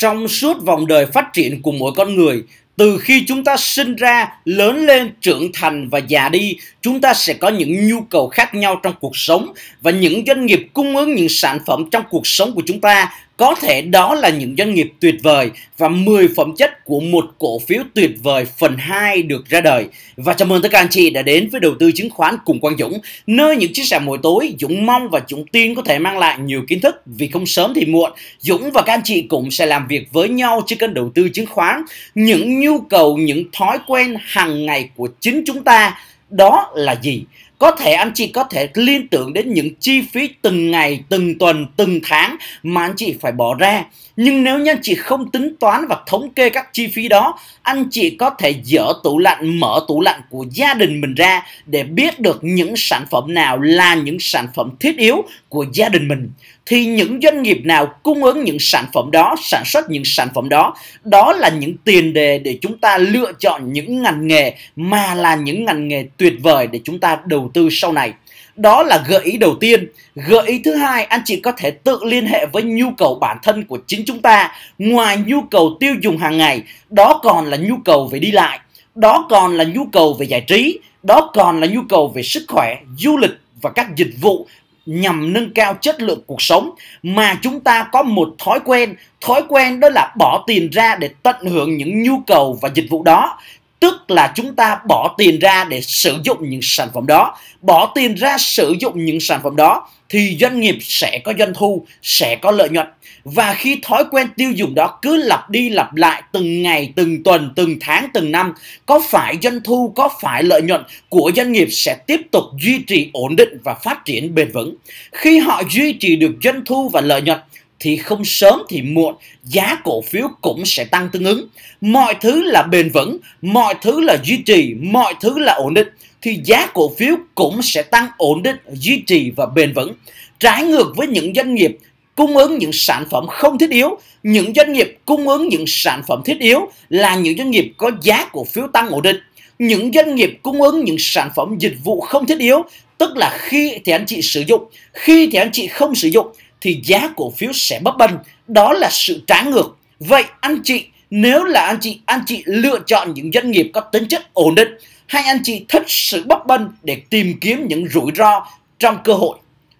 trong suốt vòng đời phát triển của mỗi con người từ khi chúng ta sinh ra lớn lên trưởng thành và già đi chúng ta sẽ có những nhu cầu khác nhau trong cuộc sống và những doanh nghiệp cung ứng những sản phẩm trong cuộc sống của chúng ta có thể đó là những doanh nghiệp tuyệt vời và 10 phẩm chất của một cổ phiếu tuyệt vời phần 2 được ra đời. Và chào mừng tất cả anh chị đã đến với đầu tư chứng khoán cùng Quang Dũng, nơi những chia sẻ mỗi tối Dũng mong và Dũng tin có thể mang lại nhiều kiến thức vì không sớm thì muộn. Dũng và các anh chị cũng sẽ làm việc với nhau trên kênh đầu tư chứng khoán. Những nhu cầu, những thói quen hàng ngày của chính chúng ta đó là gì? có thể anh chị có thể liên tưởng đến những chi phí từng ngày từng tuần từng tháng mà anh chị phải bỏ ra nhưng nếu như anh chị không tính toán và thống kê các chi phí đó anh chị có thể dỡ tủ lạnh mở tủ lạnh của gia đình mình ra để biết được những sản phẩm nào là những sản phẩm thiết yếu của gia đình mình thì những doanh nghiệp nào cung ứng những sản phẩm đó, sản xuất những sản phẩm đó, đó là những tiền đề để chúng ta lựa chọn những ngành nghề mà là những ngành nghề tuyệt vời để chúng ta đầu tư sau này. Đó là gợi ý đầu tiên. Gợi ý thứ hai, anh chị có thể tự liên hệ với nhu cầu bản thân của chính chúng ta. Ngoài nhu cầu tiêu dùng hàng ngày, đó còn là nhu cầu về đi lại, đó còn là nhu cầu về giải trí, đó còn là nhu cầu về sức khỏe, du lịch và các dịch vụ nhằm nâng cao chất lượng cuộc sống mà chúng ta có một thói quen thói quen đó là bỏ tiền ra để tận hưởng những nhu cầu và dịch vụ đó tức là chúng ta bỏ tiền ra để sử dụng những sản phẩm đó bỏ tiền ra sử dụng những sản phẩm đó thì doanh nghiệp sẽ có doanh thu sẽ có lợi nhuận và khi thói quen tiêu dùng đó cứ lặp đi lặp lại từng ngày từng tuần từng tháng từng năm có phải doanh thu có phải lợi nhuận của doanh nghiệp sẽ tiếp tục duy trì ổn định và phát triển bền vững khi họ duy trì được doanh thu và lợi nhuận thì không sớm thì muộn giá cổ phiếu cũng sẽ tăng tương ứng. Mọi thứ là bền vững, mọi thứ là duy trì, mọi thứ là ổn định thì giá cổ phiếu cũng sẽ tăng ổn định, duy trì và bền vững. Trái ngược với những doanh nghiệp cung ứng những sản phẩm không thiết yếu, những doanh nghiệp cung ứng những sản phẩm thiết yếu là những doanh nghiệp có giá cổ phiếu tăng ổn định. Những doanh nghiệp cung ứng những sản phẩm dịch vụ không thiết yếu, tức là khi thì anh chị sử dụng, khi thì anh chị không sử dụng thì giá cổ phiếu sẽ bấp bênh. Đó là sự trái ngược. Vậy anh chị nếu là anh chị anh chị lựa chọn những doanh nghiệp có tính chất ổn định hay anh chị thích sự bấp bênh để tìm kiếm những rủi ro trong cơ hội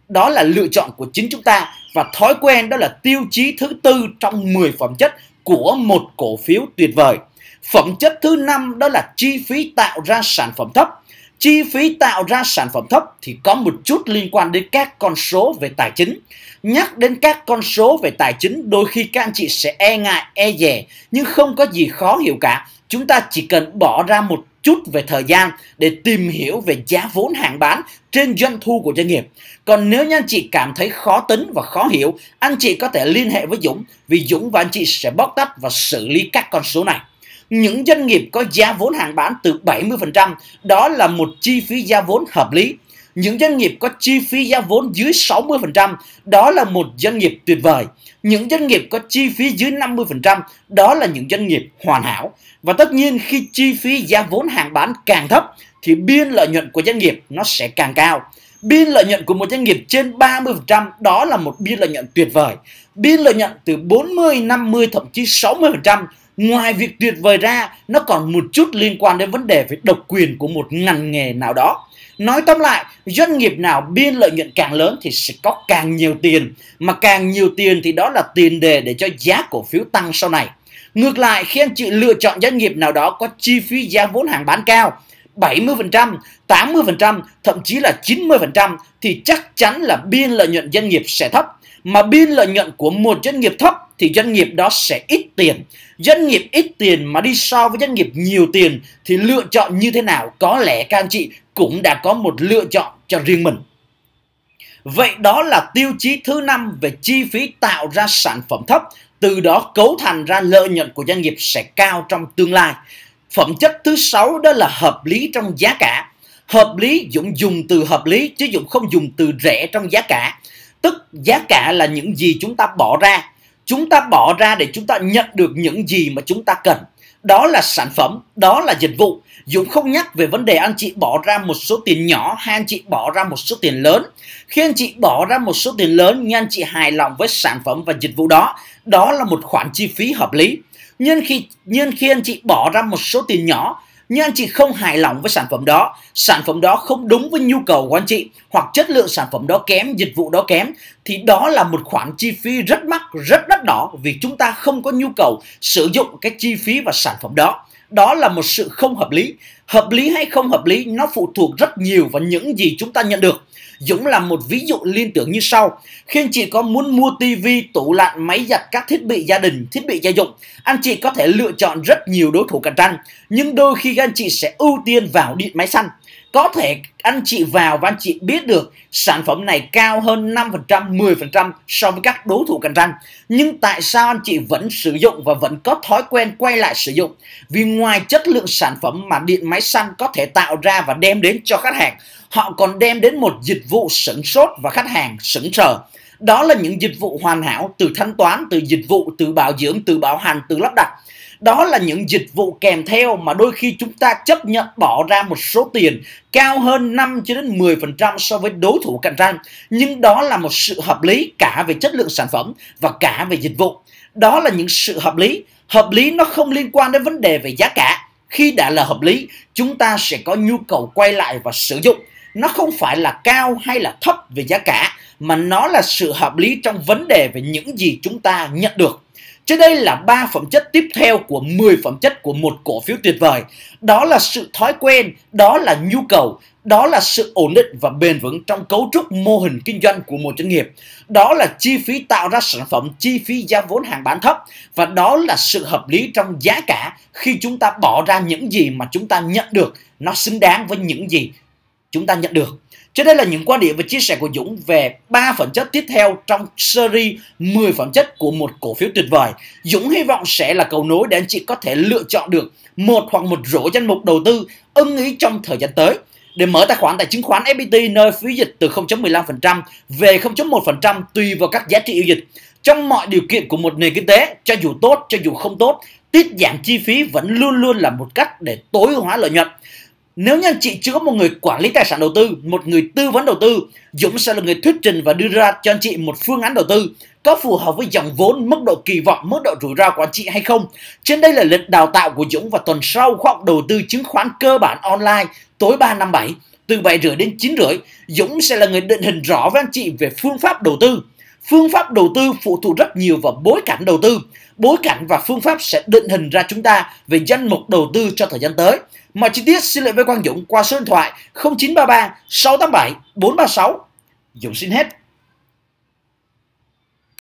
đó là lựa chọn của chính chúng ta và thói quen đó là tiêu chí thứ tư trong 10 phẩm chất của một cổ phiếu tuyệt vời. Phẩm chất thứ năm đó là chi phí tạo ra sản phẩm thấp chi phí tạo ra sản phẩm thấp thì có một chút liên quan đến các con số về tài chính nhắc đến các con số về tài chính đôi khi các anh chị sẽ e ngại e dè nhưng không có gì khó hiểu cả chúng ta chỉ cần bỏ ra một chút về thời gian để tìm hiểu về giá vốn hàng bán trên doanh thu của doanh nghiệp. Còn nếu như anh chị cảm thấy khó tính và khó hiểu, anh chị có thể liên hệ với Dũng vì Dũng và anh chị sẽ bóc tách và xử lý các con số này những doanh nghiệp có giá vốn hàng bán từ 70%, đó là một chi phí giá vốn hợp lý. Những doanh nghiệp có chi phí giá vốn dưới 60%, đó là một doanh nghiệp tuyệt vời. Những doanh nghiệp có chi phí dưới 50%, đó là những doanh nghiệp hoàn hảo. Và tất nhiên khi chi phí giá vốn hàng bán càng thấp thì biên lợi nhuận của doanh nghiệp nó sẽ càng cao. Biên lợi nhuận của một doanh nghiệp trên 30% đó là một biên lợi nhuận tuyệt vời. Biên lợi nhuận từ 40, 50 thậm chí 60% ngoài việc tuyệt vời ra nó còn một chút liên quan đến vấn đề về độc quyền của một ngành nghề nào đó nói tóm lại doanh nghiệp nào biên lợi nhuận càng lớn thì sẽ có càng nhiều tiền mà càng nhiều tiền thì đó là tiền đề để cho giá cổ phiếu tăng sau này ngược lại khi anh chị lựa chọn doanh nghiệp nào đó có chi phí giá vốn hàng bán cao 70%, 80%, thậm chí là 90% thì chắc chắn là biên lợi nhuận doanh nghiệp sẽ thấp mà biên lợi nhuận của một doanh nghiệp thấp thì doanh nghiệp đó sẽ ít tiền doanh nghiệp ít tiền mà đi so với doanh nghiệp nhiều tiền thì lựa chọn như thế nào có lẽ các anh chị cũng đã có một lựa chọn cho riêng mình vậy đó là tiêu chí thứ năm về chi phí tạo ra sản phẩm thấp từ đó cấu thành ra lợi nhuận của doanh nghiệp sẽ cao trong tương lai phẩm chất thứ sáu đó là hợp lý trong giá cả hợp lý dũng dùng từ hợp lý chứ dũng không dùng từ rẻ trong giá cả tức giá cả là những gì chúng ta bỏ ra chúng ta bỏ ra để chúng ta nhận được những gì mà chúng ta cần đó là sản phẩm đó là dịch vụ dũng không nhắc về vấn đề anh chị bỏ ra một số tiền nhỏ hay anh chị bỏ ra một số tiền lớn khi anh chị bỏ ra một số tiền lớn nhưng anh chị hài lòng với sản phẩm và dịch vụ đó đó là một khoản chi phí hợp lý nhưng khi nhưng khi anh chị bỏ ra một số tiền nhỏ nhưng anh chị không hài lòng với sản phẩm đó, sản phẩm đó không đúng với nhu cầu của anh chị hoặc chất lượng sản phẩm đó kém, dịch vụ đó kém thì đó là một khoản chi phí rất mắc, rất đắt đỏ vì chúng ta không có nhu cầu sử dụng cái chi phí và sản phẩm đó. Đó là một sự không hợp lý. Hợp lý hay không hợp lý nó phụ thuộc rất nhiều vào những gì chúng ta nhận được Dũng làm một ví dụ liên tưởng như sau. Khi anh chị có muốn mua tivi, tủ lạnh, máy giặt, các thiết bị gia đình, thiết bị gia dụng, anh chị có thể lựa chọn rất nhiều đối thủ cạnh tranh. Nhưng đôi khi anh chị sẽ ưu tiên vào điện máy xanh có thể anh chị vào và anh chị biết được sản phẩm này cao hơn 5%, 10% so với các đối thủ cạnh tranh. Nhưng tại sao anh chị vẫn sử dụng và vẫn có thói quen quay lại sử dụng? Vì ngoài chất lượng sản phẩm mà điện máy xăng có thể tạo ra và đem đến cho khách hàng, họ còn đem đến một dịch vụ sửng sốt và khách hàng sững chờ đó là những dịch vụ hoàn hảo từ thanh toán từ dịch vụ từ bảo dưỡng từ bảo hành từ lắp đặt đó là những dịch vụ kèm theo mà đôi khi chúng ta chấp nhận bỏ ra một số tiền cao hơn 5 cho đến 10% so với đối thủ cạnh tranh nhưng đó là một sự hợp lý cả về chất lượng sản phẩm và cả về dịch vụ đó là những sự hợp lý hợp lý nó không liên quan đến vấn đề về giá cả khi đã là hợp lý chúng ta sẽ có nhu cầu quay lại và sử dụng nó không phải là cao hay là thấp về giá cả mà nó là sự hợp lý trong vấn đề về những gì chúng ta nhận được trên đây là ba phẩm chất tiếp theo của 10 phẩm chất của một cổ phiếu tuyệt vời. Đó là sự thói quen, đó là nhu cầu, đó là sự ổn định và bền vững trong cấu trúc mô hình kinh doanh của một doanh nghiệp. Đó là chi phí tạo ra sản phẩm, chi phí giá vốn hàng bán thấp và đó là sự hợp lý trong giá cả khi chúng ta bỏ ra những gì mà chúng ta nhận được nó xứng đáng với những gì chúng ta nhận được. Trên đây là những quan điểm và chia sẻ của Dũng về ba phẩm chất tiếp theo trong series 10 phẩm chất của một cổ phiếu tuyệt vời. Dũng hy vọng sẽ là cầu nối để anh chị có thể lựa chọn được một hoặc một rổ danh mục đầu tư ưng ý trong thời gian tới. Để mở tài khoản tại chứng khoán FPT nơi phí dịch từ 0.15% về 0.1% tùy vào các giá trị giao dịch. Trong mọi điều kiện của một nền kinh tế, cho dù tốt, cho dù không tốt, tiết giảm chi phí vẫn luôn luôn là một cách để tối hóa lợi nhuận. Nếu như anh chị chưa có một người quản lý tài sản đầu tư, một người tư vấn đầu tư, Dũng sẽ là người thuyết trình và đưa ra cho anh chị một phương án đầu tư có phù hợp với dòng vốn, mức độ kỳ vọng, mức độ rủi ro của anh chị hay không. Trên đây là lịch đào tạo của Dũng và tuần sau khóa học đầu tư chứng khoán cơ bản online tối 3 năm 7 từ 7 rưỡi đến 9 rưỡi. Dũng sẽ là người định hình rõ với anh chị về phương pháp đầu tư phương pháp đầu tư phụ thuộc rất nhiều vào bối cảnh đầu tư bối cảnh và phương pháp sẽ định hình ra chúng ta về danh mục đầu tư cho thời gian tới mà chi tiết xin lỗi với Quang Dũng qua số điện thoại 0933 687 436 Dũng xin hết